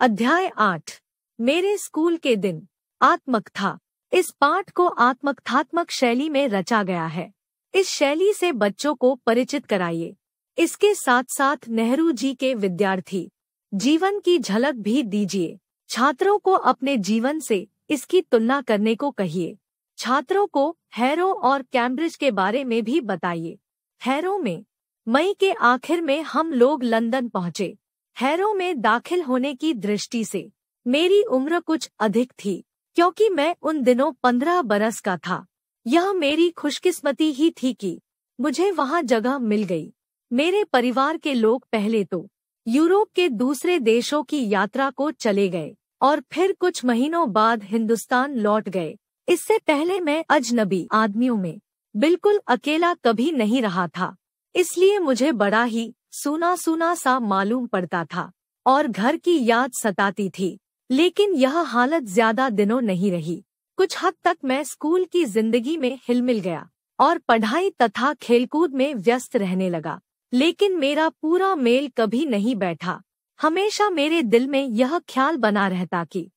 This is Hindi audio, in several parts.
अध्याय आठ मेरे स्कूल के दिन आत्मकथा इस पाठ को आत्मकथात्मक शैली में रचा गया है इस शैली से बच्चों को परिचित कराइए इसके साथ साथ नेहरू जी के विद्यार्थी जीवन की झलक भी दीजिए छात्रों को अपने जीवन से इसकी तुलना करने को कहिए छात्रों को हैरो और कैम्ब्रिज के बारे में भी बताइए हैरो में मई के आखिर में हम लोग लंदन पहुँचे हैरों में दाखिल होने की दृष्टि से मेरी उम्र कुछ अधिक थी क्योंकि मैं उन दिनों पंद्रह बरस का था यह मेरी खुशकिस्मती ही थी कि मुझे वहाँ जगह मिल गई मेरे परिवार के लोग पहले तो यूरोप के दूसरे देशों की यात्रा को चले गए और फिर कुछ महीनों बाद हिंदुस्तान लौट गए इससे पहले मैं अजनबी आदमियों में बिल्कुल अकेला कभी नहीं रहा था इसलिए मुझे बड़ा ही सूना सूना सा मालूम पड़ता था और घर की याद सताती थी लेकिन यह हालत ज्यादा दिनों नहीं रही कुछ हद तक मैं स्कूल की जिंदगी में हिलमिल गया और पढ़ाई तथा खेलकूद में व्यस्त रहने लगा लेकिन मेरा पूरा मेल कभी नहीं बैठा हमेशा मेरे दिल में यह ख्याल बना रहता कि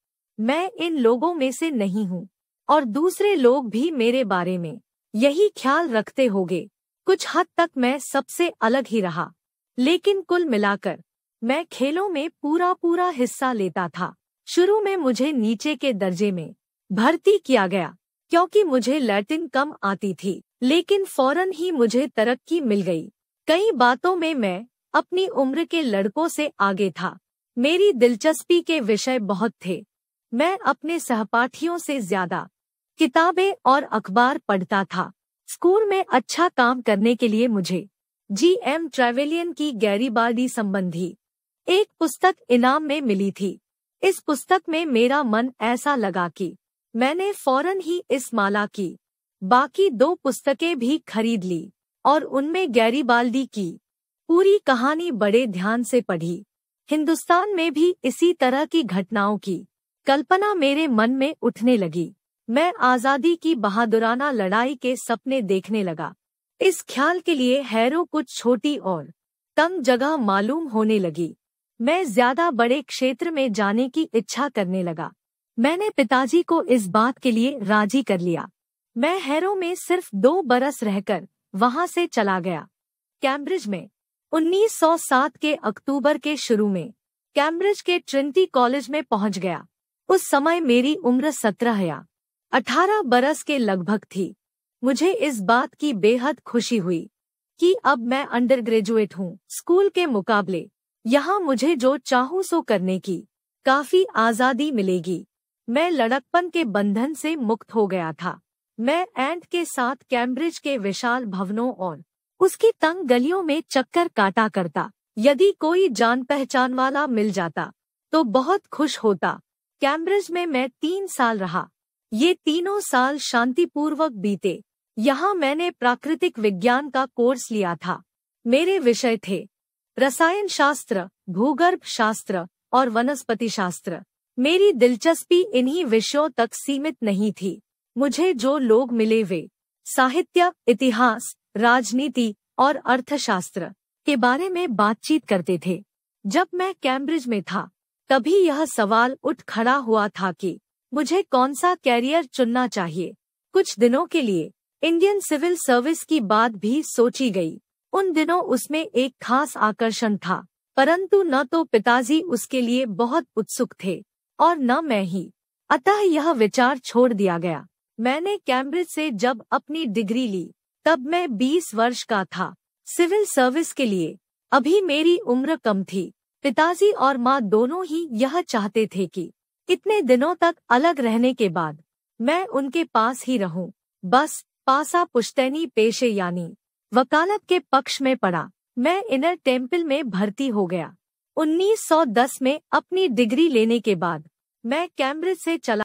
मैं इन लोगों में से नहीं हूँ और दूसरे लोग भी मेरे बारे में यही ख्याल रखते होंगे कुछ हद तक मैं सबसे अलग ही रहा लेकिन कुल मिलाकर मैं खेलों में पूरा पूरा हिस्सा लेता था शुरू में मुझे नीचे के दर्जे में भर्ती किया गया क्योंकि मुझे लैटिन कम आती थी लेकिन फौरन ही मुझे तरक्की मिल गई कई बातों में मैं अपनी उम्र के लड़कों से आगे था मेरी दिलचस्पी के विषय बहुत थे मैं अपने सहपाठियों से ज्यादा किताबें और अखबार पढ़ता था स्कूल में अच्छा काम करने के लिए मुझे जी एम ट्रेवेलियन की गैरीबाल्डी संबंधी एक पुस्तक इनाम में मिली थी इस पुस्तक में मेरा मन ऐसा लगा कि मैंने फौरन ही इस माला की बाकी दो पुस्तकें भी खरीद ली और उनमें गैरीबाल्डी की पूरी कहानी बड़े ध्यान से पढ़ी हिंदुस्तान में भी इसी तरह की घटनाओं की कल्पना मेरे मन में उठने लगी मैं आज़ादी की बहादुराना लड़ाई के सपने देखने लगा इस ख्याल के लिए हैरो कुछ छोटी और तंग जगह मालूम होने लगी मैं ज्यादा बड़े क्षेत्र में जाने की इच्छा करने लगा मैंने पिताजी को इस बात के लिए राजी कर लिया मैं हैरो में सिर्फ दो बरस रहकर वहां से चला गया कैम्ब्रिज में 1907 के अक्टूबर के शुरू में कैम्ब्रिज के ट्रिंटी कॉलेज में पहुंच गया उस समय मेरी उम्र सत्रह या अठारह बरस के लगभग थी मुझे इस बात की बेहद खुशी हुई कि अब मैं अंडर ग्रेजुएट हूँ स्कूल के मुकाबले यहाँ मुझे जो चाहूँ सो करने की काफी आज़ादी मिलेगी मैं लड़कपन के बंधन से मुक्त हो गया था मैं एंट के साथ कैम्ब्रिज के विशाल भवनों और उसकी तंग गलियों में चक्कर काटा करता यदि कोई जान पहचान वाला मिल जाता तो बहुत खुश होता कैम्ब्रिज में मैं तीन साल रहा ये तीनों साल शांतिपूर्वक बीते यहाँ मैंने प्राकृतिक विज्ञान का कोर्स लिया था मेरे विषय थे रसायन शास्त्र भूगर्भ शास्त्र और वनस्पति शास्त्र मेरी दिलचस्पी इन्हीं विषयों तक सीमित नहीं थी मुझे जो लोग मिले वे साहित्य इतिहास राजनीति और अर्थशास्त्र के बारे में बातचीत करते थे जब मैं कैम्ब्रिज में था तभी यह सवाल उठ खड़ा हुआ था कि मुझे कौन सा कैरियर चुनना चाहिए कुछ दिनों के लिए इंडियन सिविल सर्विस की बात भी सोची गई उन दिनों उसमें एक खास आकर्षण था परंतु न तो पिताजी उसके लिए बहुत उत्सुक थे और न मैं ही अतः यह विचार छोड़ दिया गया मैंने कैम्ब्रिज से जब अपनी डिग्री ली तब मैं 20 वर्ष का था सिविल सर्विस के लिए अभी मेरी उम्र कम थी पिताजी और माँ दोनों ही यह चाहते थे कि इतने दिनों तक अलग रहने के बाद मैं उनके पास ही रहूं बस पासा पुश्तैनी पेशे यानी वकालत के पक्ष में पड़ा मैं इनर टेम्पल में भर्ती हो गया 1910 में अपनी डिग्री लेने के बाद मैं कैम्ब्रिज से चला